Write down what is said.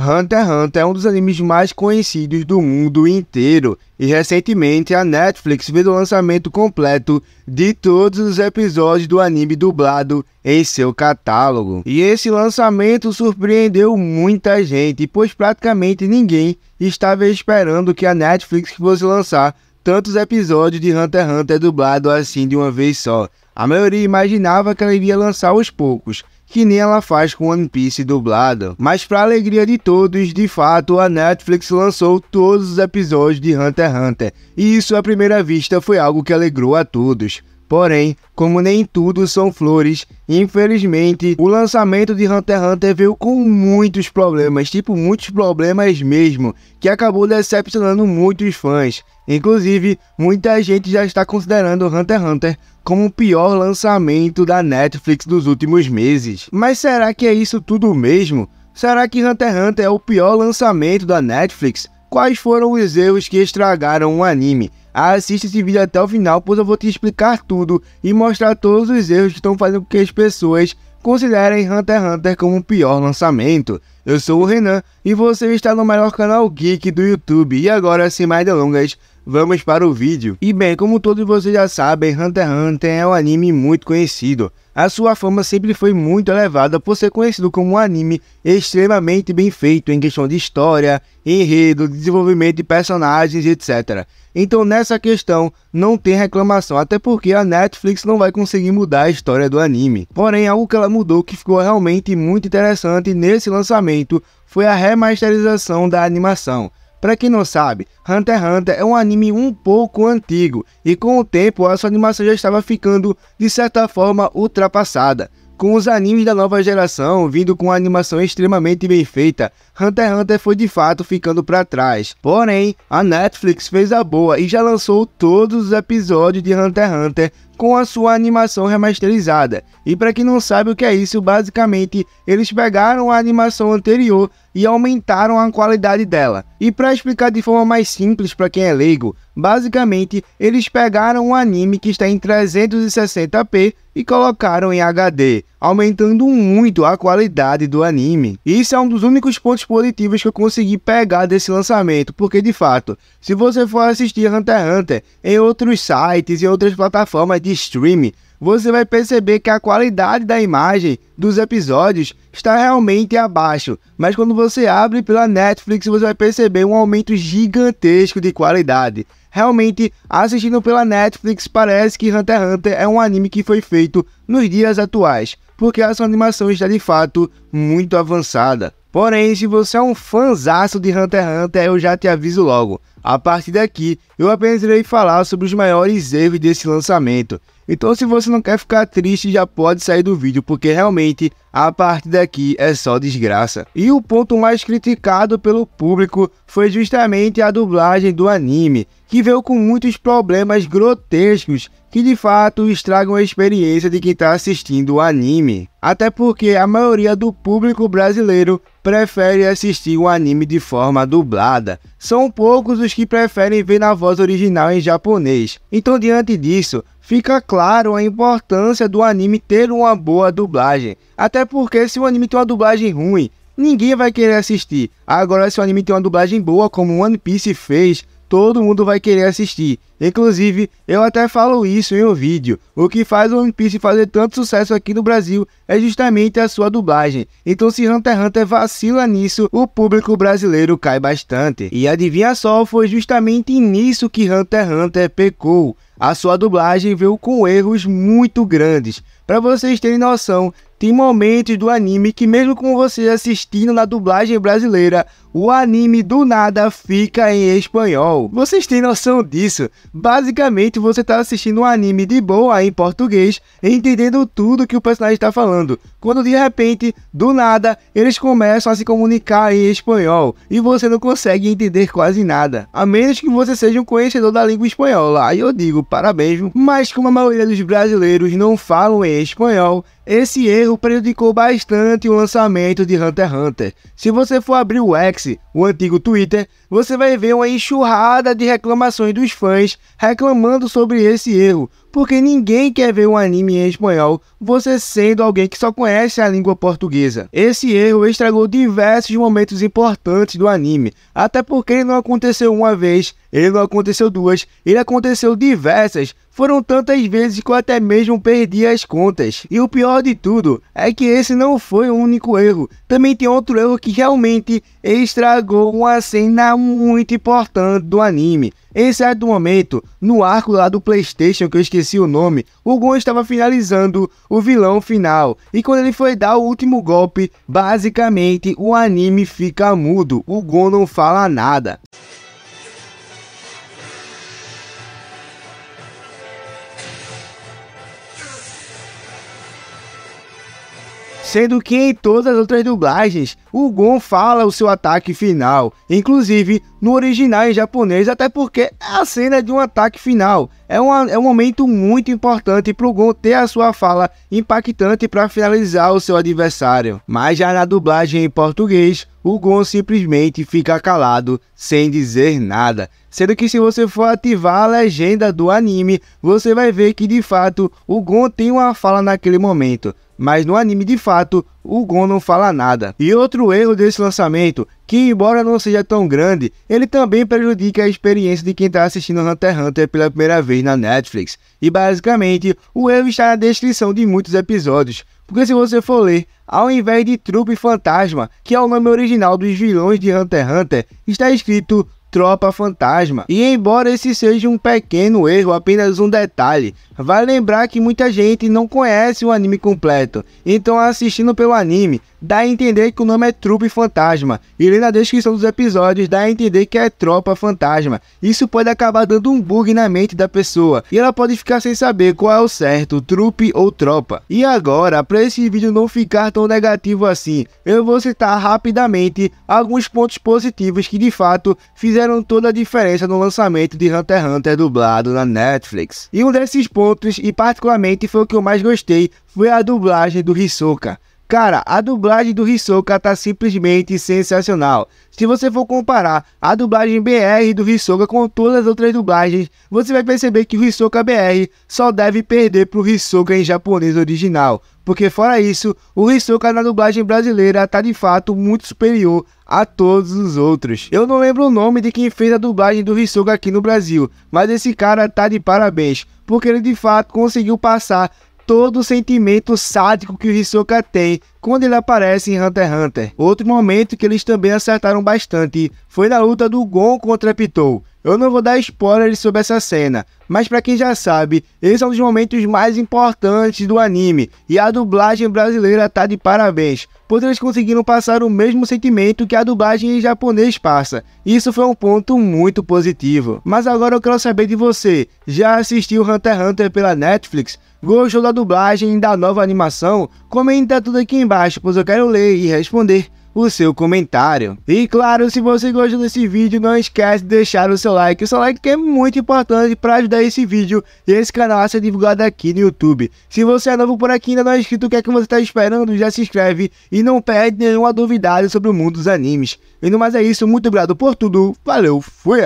Hunter x Hunter é um dos animes mais conhecidos do mundo inteiro, e recentemente a Netflix fez o lançamento completo de todos os episódios do anime dublado em seu catálogo. E esse lançamento surpreendeu muita gente, pois praticamente ninguém estava esperando que a Netflix fosse lançar tantos episódios de Hunter x Hunter dublado assim de uma vez só. A maioria imaginava que ela iria lançar aos poucos, que nem ela faz com One Piece dublado. Mas para alegria de todos, de fato, a Netflix lançou todos os episódios de Hunter x Hunter, e isso à primeira vista foi algo que alegrou a todos. Porém, como nem tudo são flores, infelizmente o lançamento de Hunter x Hunter veio com muitos problemas, tipo muitos problemas mesmo, que acabou decepcionando muitos fãs. Inclusive, muita gente já está considerando Hunter x Hunter como o pior lançamento da Netflix dos últimos meses. Mas será que é isso tudo mesmo? Será que Hunter x Hunter é o pior lançamento da Netflix? quais foram os erros que estragaram o anime. Assista esse vídeo até o final, pois eu vou te explicar tudo e mostrar todos os erros que estão fazendo com que as pessoas considerem Hunter x Hunter como o pior lançamento. Eu sou o Renan e você está no melhor canal geek do YouTube. E agora, sem mais delongas, vamos para o vídeo. E bem, como todos vocês já sabem, Hunter x Hunter é um anime muito conhecido. A sua fama sempre foi muito elevada por ser conhecido como um anime extremamente bem feito em questão de história, enredo, desenvolvimento de personagens, etc. Então nessa questão não tem reclamação, até porque a Netflix não vai conseguir mudar a história do anime. Porém, algo que ela mudou que ficou realmente muito interessante nesse lançamento foi a remasterização da animação. Para quem não sabe, Hunter x Hunter é um anime um pouco antigo e com o tempo a sua animação já estava ficando, de certa forma, ultrapassada. Com os animes da nova geração vindo com uma animação extremamente bem feita, Hunter x Hunter foi de fato ficando para trás. Porém, a Netflix fez a boa e já lançou todos os episódios de Hunter x Hunter com a sua animação remasterizada. E para quem não sabe o que é isso, basicamente eles pegaram a animação anterior e aumentaram a qualidade dela. E para explicar de forma mais simples para quem é leigo, Basicamente, eles pegaram um anime que está em 360p e colocaram em HD, aumentando muito a qualidade do anime. Isso é um dos únicos pontos positivos que eu consegui pegar desse lançamento, porque de fato, se você for assistir Hunter x Hunter em outros sites e outras plataformas de streaming, você vai perceber que a qualidade da imagem dos episódios está realmente abaixo, mas quando você abre pela Netflix, você vai perceber um aumento gigantesco de qualidade. Realmente, assistindo pela Netflix, parece que Hunter x Hunter é um anime que foi feito nos dias atuais, porque a sua animação está de fato muito avançada. Porém, se você é um fanzaço de Hunter x Hunter, eu já te aviso logo. A partir daqui, eu apenas irei falar sobre os maiores erros desse lançamento. Então se você não quer ficar triste, já pode sair do vídeo, porque realmente a parte daqui é só desgraça. E o ponto mais criticado pelo público foi justamente a dublagem do anime, que veio com muitos problemas grotescos que de fato estragam a experiência de quem está assistindo o anime. Até porque a maioria do público brasileiro prefere assistir o anime de forma dublada. São poucos os outros que preferem ver na voz original em japonês. Então, diante disso, fica claro a importância do anime ter uma boa dublagem. Até porque se o anime tem uma dublagem ruim, ninguém vai querer assistir. Agora, se o anime tem uma dublagem boa, como One Piece fez, todo mundo vai querer assistir. Inclusive, eu até falo isso em um vídeo. O que faz One Piece fazer tanto sucesso aqui no Brasil é justamente a sua dublagem. Então, se Hunter x Hunter vacila nisso, o público brasileiro cai bastante. E adivinha só, foi justamente nisso que Hunter x Hunter pecou. A sua dublagem veio com erros muito grandes. Para vocês terem noção, tem momentos do anime que mesmo com você assistindo na dublagem brasileira, o anime do nada fica em espanhol. Vocês têm noção disso? Basicamente você está assistindo um anime de boa em português, entendendo tudo que o personagem está falando, quando de repente, do nada, eles começam a se comunicar em espanhol e você não consegue entender quase nada, a menos que você seja um conhecedor da língua espanhola. Aí eu digo parabéns, mas como a maioria dos brasileiros não falam em espanhol, esse erro prejudicou bastante o lançamento de Hunter x Hunter. Se você for abrir o X, o antigo Twitter, você vai ver uma enxurrada de reclamações dos fãs reclamando sobre esse erro, porque ninguém quer ver um anime em espanhol, você sendo alguém que só conhece a língua portuguesa. Esse erro estragou diversos momentos importantes do anime, até porque ele não aconteceu uma vez, ele não aconteceu duas, ele aconteceu diversas, foram tantas vezes que eu até mesmo perdi as contas. E o pior de tudo é que esse não foi o único erro. Também tem outro erro que realmente estragou uma cena muito importante do anime. Em certo é momento, no arco lá do Playstation, que eu esqueci o nome, o Gon estava finalizando o vilão final. E quando ele foi dar o último golpe, basicamente o anime fica mudo. O Gon não fala nada. sendo que em todas as outras dublagens, o Gon fala o seu ataque final. Inclusive, no original em japonês, até porque é a cena de um ataque final. É, uma, é um momento muito importante para o Gon ter a sua fala impactante para finalizar o seu adversário. Mas já na dublagem em português, o Gon simplesmente fica calado, sem dizer nada. Sendo que se você for ativar a legenda do anime, você vai ver que de fato o Gon tem uma fala naquele momento. Mas no anime de fato, o Gon não fala nada. E outro erro desse lançamento, que embora não seja tão grande, ele também prejudica a experiência de quem está assistindo Hunter x Hunter pela primeira vez na Netflix. E basicamente, o erro está na descrição de muitos episódios, porque se você for ler, ao invés de Trupe Fantasma, que é o nome original dos vilões de Hunter x Hunter, está escrito Tropa Fantasma. E embora esse seja um pequeno erro, apenas um detalhe, vai lembrar que muita gente não conhece o anime completo, então assistindo pelo anime, dá a entender que o nome é Trupe Fantasma, e lendo na descrição dos episódios dá a entender que é Tropa Fantasma. Isso pode acabar dando um bug na mente da pessoa, e ela pode ficar sem saber qual é o certo, trupe ou tropa. E agora, para esse vídeo não ficar tão negativo assim, eu vou citar rapidamente alguns pontos positivos que de fato fizeram fizeram toda a diferença no lançamento de Hunter x Hunter dublado na Netflix. E um desses pontos, e particularmente foi o que eu mais gostei, foi a dublagem do Hisoka. Cara, a dublagem do Hisoka tá simplesmente sensacional. Se você for comparar a dublagem BR do Hisoka com todas as outras dublagens, você vai perceber que o Hisoka BR só deve perder pro Hisoka em japonês original, porque fora isso, o Hisoka na dublagem brasileira tá de fato muito superior a todos os outros. Eu não lembro o nome de quem fez a dublagem do Hisoka aqui no Brasil, mas esse cara tá de parabéns, porque ele de fato conseguiu passar todo o sentimento sádico que o Hisoka tem quando ele aparece em Hunter x Hunter. Outro momento que eles também acertaram bastante foi na luta do Gon contra Pitou. Eu não vou dar spoilers sobre essa cena, mas para quem já sabe, esse é um dos momentos mais importantes do anime e a dublagem brasileira tá de parabéns pois eles conseguiram passar o mesmo sentimento que a dublagem em japonês passa. Isso foi um ponto muito positivo. Mas agora eu quero saber de você, já assistiu Hunter x Hunter pela Netflix? Gostou da dublagem e da nova animação? Comenta tudo aqui embaixo, pois eu quero ler e responder o seu comentário. E claro, se você gostou desse vídeo, não esquece de deixar o seu like. O seu like é muito importante para ajudar esse vídeo e esse canal a ser divulgado aqui no YouTube. Se você é novo por aqui e ainda não é inscrito, o que é que você está esperando? Já se inscreve e não perde nenhuma duvidade sobre o mundo dos animes. E no mais é isso, muito obrigado por tudo, valeu, fui!